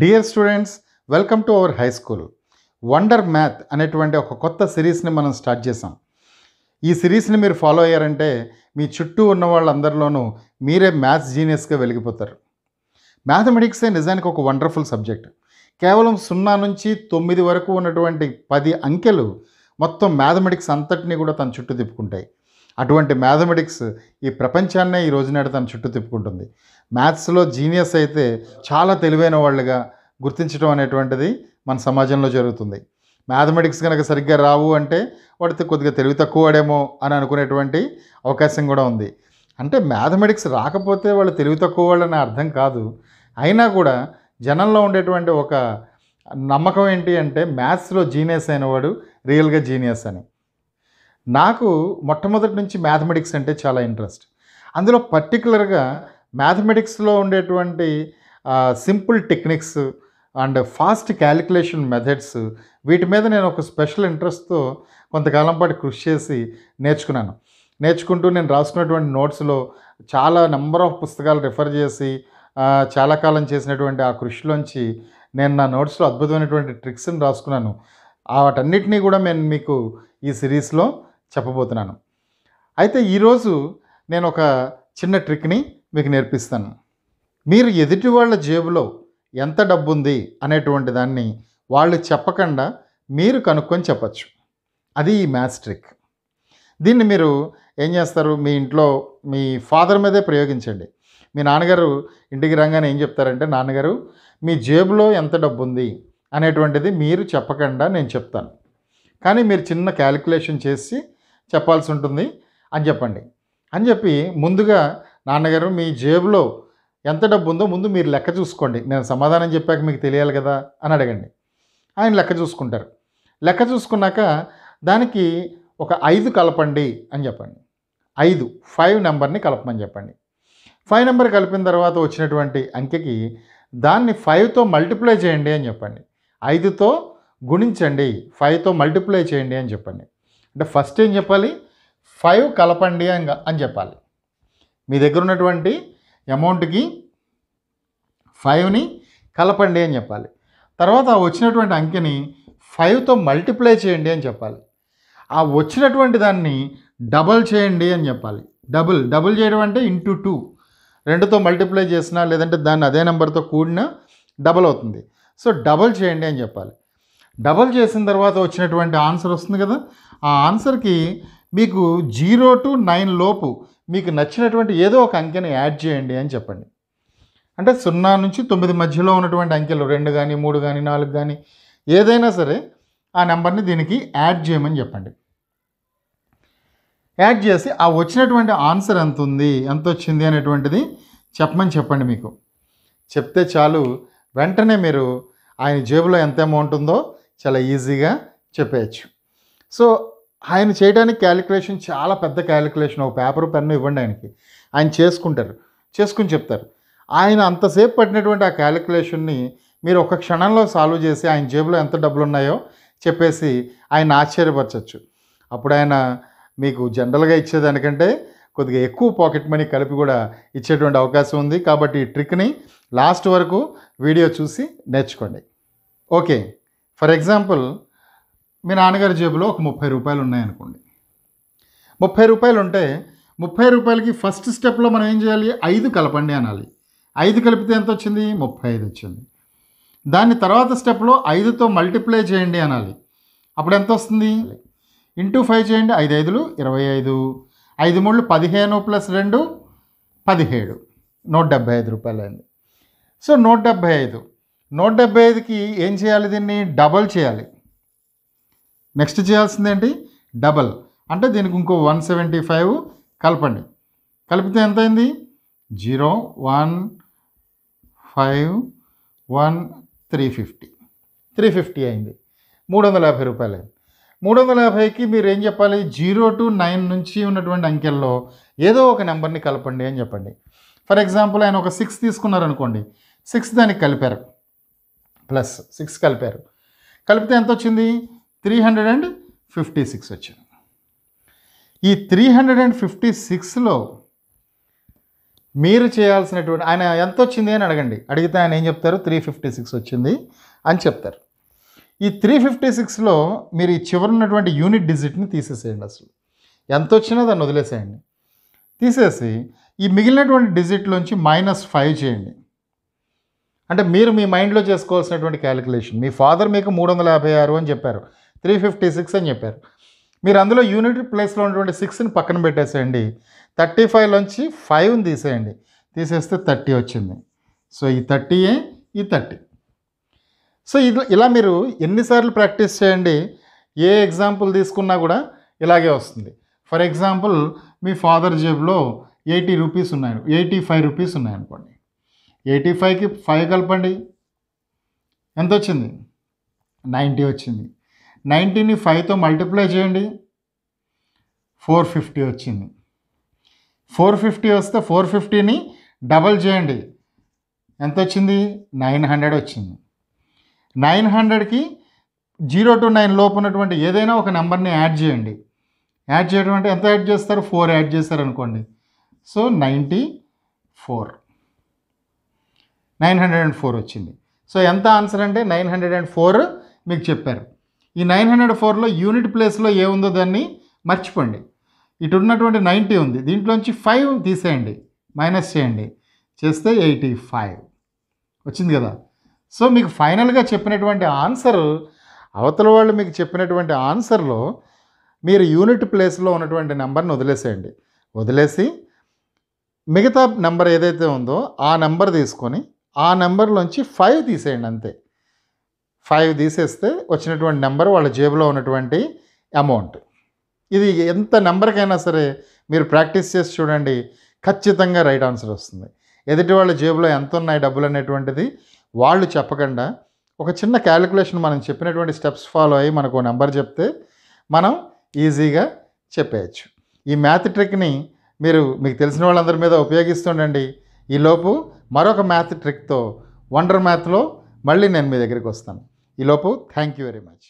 dear students welcome to our high school wonder math అనేటువంటి ఒక కొత్త సిరీస్ని మనం స్టార్ట్ చేసాం ఈ సిరీస్ని మీరు ఫాలో అయ్యారంటే మీ చుట్టూ ఉన్న వాళ్ళందరిలోనూ మీరే మ్యాథ్స్ జీనియస్గా వెలిగిపోతారు మ్యాథమెటిక్సే నిజానికి ఒక వండర్ఫుల్ సబ్జెక్ట్ కేవలం సున్నా నుంచి తొమ్మిది వరకు ఉన్నటువంటి పది అంకెలు మొత్తం మ్యాథమెటిక్స్ అంతటినీ కూడా తన చుట్టూ తిప్పుకుంటాయి అటువంటి మ్యాథమెటిక్స్ ఈ ప్రపంచాన్నే ఈ రోజునాడు తన చుట్టూ తిప్పుకుంటుంది మ్యాథ్స్లో జీనియస్ అయితే చాలా తెలివైన వాళ్ళుగా గుర్తించడం అనేటువంటిది మన సమాజంలో జరుగుతుంది మ్యాథమెటిక్స్ కనుక సరిగ్గా రావు అంటే వాడితే కొద్దిగా తెలివి తక్కువ వాడేమో అని అనుకునేటువంటి అవకాశం కూడా ఉంది అంటే మ్యాథమెటిక్స్ రాకపోతే వాళ్ళు తెలివి తక్కువ వాళ్ళని అర్థం కాదు అయినా కూడా జనంలో ఉండేటువంటి ఒక నమ్మకం ఏంటి అంటే మ్యాథ్స్లో జీనియస్ అయినవాడు రియల్గా జీనియస్ అని నాకు మొట్టమొదటి నుంచి మ్యాథమెటిక్స్ అంటే చాలా ఇంట్రెస్ట్ అందులో పర్టికులర్గా మ్యాథమెటిక్స్లో ఉండేటువంటి simple techniques and fast calculation methods వీటి మీద నేను ఒక స్పెషల్ ఇంట్రెస్ట్తో కొంతకాలం పాటు కృషి చేసి నేర్చుకున్నాను నేర్చుకుంటూ నేను రాసుకున్నటువంటి నోట్స్లో చాలా నెంబర్ ఆఫ్ పుస్తకాలు రిఫర్ చేసి చాలా కాలం చేసినటువంటి ఆ కృషిలోంచి నేను నా నోట్స్లో అద్భుతమైనటువంటి ట్రిక్స్ని రాసుకున్నాను వాటన్నిటినీ కూడా నేను మీకు ఈ సిరీస్లో చెప్పబోతున్నాను అయితే ఈరోజు నేను ఒక చిన్న ట్రిక్ని మీకు నేర్పిస్తాను మీరు ఎదుటి వాళ్ళ జేబులో ఎంత డబ్బు ఉంది అనేటువంటి దాన్ని వాళ్ళు చెప్పకుండా మీరు కనుక్కొని చెప్పచ్చు అది ఈ మ్యాథ్స్ ట్రిక్ దీన్ని మీరు ఏం చేస్తారు మీ ఇంట్లో మీ ఫాదర్ మీదే ప్రయోగించండి మీ నాన్నగారు ఇంటికి రాగానే ఏం చెప్తారంటే నాన్నగారు మీ జేబులో ఎంత డబ్బు ఉంది అనేటువంటిది మీరు చెప్పకుండా నేను చెప్తాను కానీ మీరు చిన్న క్యాలిక్యులేషన్ చేసి చెప్పాల్సి ఉంటుంది అని చెప్పండి అని చెప్పి ముందుగా నాన్నగారు మీ జేబులో ఎంత డబ్బు ఉందో ముందు మీరు లెక్క చూసుకోండి నేను సమాధానం చెప్పాక మీకు తెలియాలి కదా అని అడగండి ఆయన లెక్క చూసుకుంటారు లెక్క చూసుకున్నాక దానికి ఒక ఐదు కలపండి అని చెప్పండి ఐదు ఫైవ్ నెంబర్ని కలపమని చెప్పండి ఫైవ్ నెంబర్ కలిపిన తర్వాత వచ్చినటువంటి అంకెకి దాన్ని ఫైవ్తో మల్టిప్లై చేయండి అని చెప్పండి ఐదుతో గుణించండి ఫైవ్తో మల్టిప్లై చేయండి అని చెప్పండి అంటే ఫస్ట్ ఏం చెప్పాలి ఫైవ్ కలపండి అని అని చెప్పాలి మీ దగ్గర ఉన్నటువంటి అమౌంట్కి ఫైవ్ని కలపండి అని చెప్పాలి తర్వాత వచ్చినటువంటి అంకెని ఫైవ్తో మల్టిప్లై చేయండి అని చెప్పాలి ఆ వచ్చినటువంటి దాన్ని డబల్ చేయండి అని చెప్పాలి డబుల్ డబుల్ చేయడం అంటే ఇంటూ టూ రెండుతో మల్టిప్లై చేసినా లేదంటే దాన్ని అదే నెంబర్తో కూడినా డబల్ అవుతుంది సో డబల్ చేయండి అని చెప్పాలి డబల్ చేసిన తర్వాత వచ్చినటువంటి ఆన్సర్ వస్తుంది కదా ఆ ఆన్సర్కి మీకు జీరో టు నైన్ లోపు మీకు నచ్చినటువంటి ఏదో ఒక అంకెను యాడ్ చేయండి అని చెప్పండి అంటే సున్నా నుంచి తొమ్మిది మధ్యలో ఉన్నటువంటి అంకెలు రెండు కానీ మూడు కానీ నాలుగు కానీ ఏదైనా సరే ఆ నెంబర్ని దీనికి యాడ్ చేయమని చెప్పండి యాడ్ చేసి ఆ వచ్చినటువంటి ఆన్సర్ ఎంత ఉంది ఎంత వచ్చింది అనేటువంటిది చెప్పమని చెప్పండి మీకు చెప్తే చాలు వెంటనే మీరు ఆయన జేబులో ఎంత అమౌంట్ ఉందో చాలా ఈజీగా చెప్పేయచ్చు సో ఆయన చేయడానికి క్యాలిక్యులేషన్ చాలా పెద్ద క్యాలిక్యులేషన్ ఒక పేపర్ పెన్ను ఇవ్వండి ఆయనకి ఆయన చేసుకుంటారు చేసుకుని చెప్తారు ఆయన అంతసేపు పట్టినటువంటి ఆ క్యాలిక్యులేషన్ని మీరు ఒక క్షణంలో సాల్వ్ చేసి ఆయన జేబులో ఎంత డబ్బులు ఉన్నాయో చెప్పేసి ఆయన ఆశ్చర్యపరచచ్చు అప్పుడు ఆయన మీకు జనరల్గా ఇచ్చేదానికంటే కొద్దిగా ఎక్కువ పాకెట్ మనీ కలిపి కూడా ఇచ్చేటువంటి అవకాశం ఉంది కాబట్టి ఈ ట్రిక్ని లాస్ట్ వరకు వీడియో చూసి నేర్చుకోండి ఓకే ఫర్ ఎగ్జాంపుల్ మీ నాన్నగారి జేబులో ఒక ముప్పై రూపాయలు ఉన్నాయనుకోండి ముప్పై రూపాయలు ఉంటే ముప్పై రూపాయలకి ఫస్ట్ స్టెప్లో మనం ఏం చేయాలి ఐదు కలపండి అనాలి ఐదు కలిపితే ఎంత వచ్చింది ముప్పై ఐదు వచ్చింది దాన్ని తర్వాత స్టెప్లో ఐదుతో మల్టిప్లై చేయండి అనాలి అప్పుడు ఎంత వస్తుంది ఇంటూ ఫైవ్ చేయండి ఐదు ఐదులు ఇరవై ఐదు ఐదు మూడు పదిహేను ప్లస్ రెండు పదిహేడు నూట డెబ్బై ఐదు రూపాయలు అయింది సో నూట డెబ్బై ఐదు నూట డెబ్బై ఐదుకి ఏం చేయాలి దీన్ని డబల్ చేయాలి నెక్స్ట్ చేయాల్సింది ఏంటి డబల్ అంటే దీనికి ఇంకో వన్ సెవెంటీ ఫైవ్ కలపండి కలిపితే ఎంత అయింది zero one five one three fifty three fifty అయింది మూడు వందల యాభై రూపాయలు మూడు వందల యాభైకి మీరు ఏం చెప్పాలి జీరో టు నైన్ నుంచి ఉన్నటువంటి అంకెల్లో ఏదో ఒక నెంబర్ని కలపండి అని చెప్పండి ఫర్ ఎగ్జాంపుల్ ఆయన ఒక సిక్స్ తీసుకున్నారనుకోండి సిక్స్ దానికి కలిపారు ప్లస్ సిక్స్ కలిపారు కలిపితే ఎంత వచ్చింది three hundred and fifty six వచ్చింది ఈ త్రీ హండ్రెడ్ అండ్ ఫిఫ్టీ సిక్స్లో మీరు చేయాల్సినటువంటి ఆయన ఎంత వచ్చింది అని అడగండి అడిగితే ఆయన ఏం చెప్తారు త్రీ ఫిఫ్టీ సిక్స్ వచ్చింది అని చెప్తారు ఈ త్రీ ఫిఫ్టీ సిక్స్లో మీరు ఈ ఉన్నటువంటి యూనిట్ డిజిట్ని తీసేసేయండి అసలు ఎంత వచ్చినా దాన్ని వదిలేసేయండి తీసేసి ఈ మిగిలినటువంటి డిజిట్లోంచి మైనస్ ఫైవ్ చేయండి అంటే మీరు మీ మైండ్లో చేసుకోవాల్సినటువంటి క్యాలిక్యులేషన్ మీ ఫాదర్ మీకు మూడు వందల యాభై ఆరు అని చెప్పారు త్రీ ఫిఫ్టీ సిక్స్ అని చెప్పారు మీరు అందులో యూనిట్ ప్లేస్లో ఉన్నటువంటి సిక్స్ని పక్కన పెట్టేసేయండి థర్టీ ఫైవ్లోంచి ఫైవ్ని తీసేయండి తీసేస్తే థర్టీ వచ్చింది సో ఈ థర్టీయే ఈ థర్టీ సో ఇది ఇలా మీరు ఎన్నిసార్లు ప్రాక్టీస్ చేయండి ఏ ఎగ్జాంపుల్ తీసుకున్నా కూడా ఇలాగే వస్తుంది ఫర్ ఎగ్జాంపుల్ మీ ఫాదర్ జేబులో ఎయిటీ రూపీస్ ఉన్నాయి ఎయిటీ ఫైవ్ రూపీస్ ఉన్నాయనుకోండి ఎయిటీ ఫైవ్కి ఫైవ్ కలపండి ఎంత వచ్చింది నైంటీ వచ్చింది నైన్టీన్ని ఫైవ్తో మల్టిప్లై చేయండి ఫోర్ ఫిఫ్టీ వచ్చింది ఫోర్ ఫిఫ్టీ వస్తే ఫోర్ ఫిఫ్టీని డబల్ చేయండి ఎంత వచ్చింది నైన్ హండ్రెడ్ వచ్చింది నైన్ హండ్రెడ్కి జీరో టు నైన్ లోపు ఉన్నటువంటి ఏదైనా ఒక నెంబర్ని యాడ్ చేయండి యాడ్ చేయడం అంటే ఎంత యాడ్ చేస్తారు ఫోర్ యాడ్ చేస్తారు అనుకోండి so ninety four nine hundred and four వచ్చింది సో ఎంత ఆన్సర్ అంటే నైన్ హండ్రెడ్ అండ్ ఫోర్ మీకు చెప్పారు ఈ నైన్ హండ్రెడ్ ఫోర్లో యూనిట్ ప్లేస్లో ఏముందో దాన్ని మర్చిపోండి ఇటు ఉన్నటువంటి నైంటీ ఉంది దీంట్లోంచి ఫైవ్ తీసేయండి మైనస్ చేయండి చేస్తే ఎయిటీ ఫైవ్ వచ్చింది కదా సో మీకు ఫైనల్గా చెప్పినటువంటి ఆన్సర్ అవతల వాళ్ళు మీకు చెప్పినటువంటి ఆన్సర్లో మీరు యూనిట్ ప్లేస్లో ఉన్నటువంటి నెంబర్ని వదిలేసేయండి వదిలేసి మిగతా నెంబర్ ఏదైతే ఉందో ఆ నెంబర్ తీసుకొని ఆ నెంబర్లోంచి ఫైవ్ తీసేయండి అంతే ఫైవ్ తీసేస్తే వచ్చినటువంటి నెంబర్ వాళ్ళ జేబులో ఉన్నటువంటి అమౌంట్ ఇది ఎంత నెంబర్కైనా సరే మీరు ప్రాక్టీస్ చేసి చూడండి ఖచ్చితంగా రైట్ ఆన్సర్ వస్తుంది ఎదుటి వాళ్ళ జేబులో ఎంత ఉన్నాయి డబ్బులు అనేటువంటిది వాళ్ళు చెప్పకుండా ఒక చిన్న క్యాలిక్యులేషన్ మనం చెప్పినటువంటి స్టెప్స్ ఫాలో అయ్యి మనకు నెంబర్ చెప్తే మనం ఈజీగా చెప్పేయచ్చు ఈ మ్యాథ్ ట్రిక్ని మీరు మీకు తెలిసిన వాళ్ళందరి మీద ఉపయోగిస్తుండండి ఈలోపు మరొక మ్యాథ్ ట్రిక్తో వండర్ మ్యాథ్లో మళ్ళీ నేను మీ దగ్గరికి వస్తాను ఈలోపు థ్యాంక్ యూ వెరీ మచ్